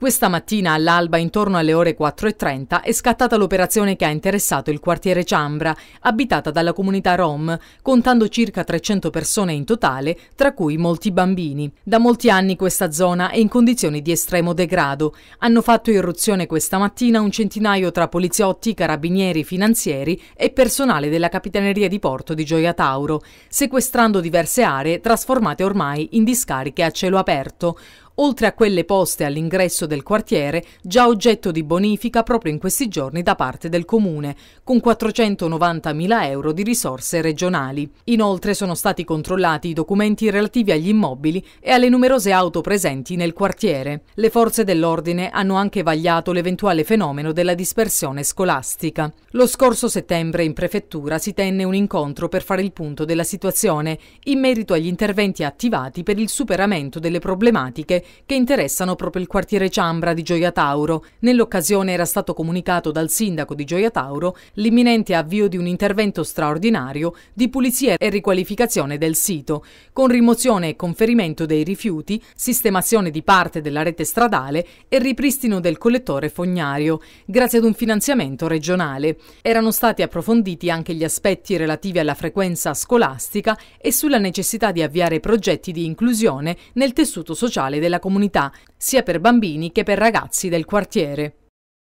Questa mattina all'alba intorno alle ore 4.30 è scattata l'operazione che ha interessato il quartiere Ciambra, abitata dalla comunità Rom, contando circa 300 persone in totale, tra cui molti bambini. Da molti anni questa zona è in condizioni di estremo degrado. Hanno fatto irruzione questa mattina un centinaio tra poliziotti, carabinieri, finanzieri e personale della Capitaneria di Porto di Gioia Tauro, sequestrando diverse aree trasformate ormai in discariche a cielo aperto oltre a quelle poste all'ingresso del quartiere, già oggetto di bonifica proprio in questi giorni da parte del Comune, con 490.000 euro di risorse regionali. Inoltre sono stati controllati i documenti relativi agli immobili e alle numerose auto presenti nel quartiere. Le forze dell'ordine hanno anche vagliato l'eventuale fenomeno della dispersione scolastica. Lo scorso settembre in prefettura si tenne un incontro per fare il punto della situazione in merito agli interventi attivati per il superamento delle problematiche che interessano proprio il quartiere Ciambra di Gioia Tauro. Nell'occasione era stato comunicato dal sindaco di Gioia Tauro l'imminente avvio di un intervento straordinario di pulizia e riqualificazione del sito, con rimozione e conferimento dei rifiuti, sistemazione di parte della rete stradale e ripristino del collettore fognario, grazie ad un finanziamento regionale. Erano stati approfonditi anche gli aspetti relativi alla frequenza scolastica e sulla necessità di avviare progetti di inclusione nel tessuto sociale della della comunità, sia per bambini che per ragazzi del quartiere.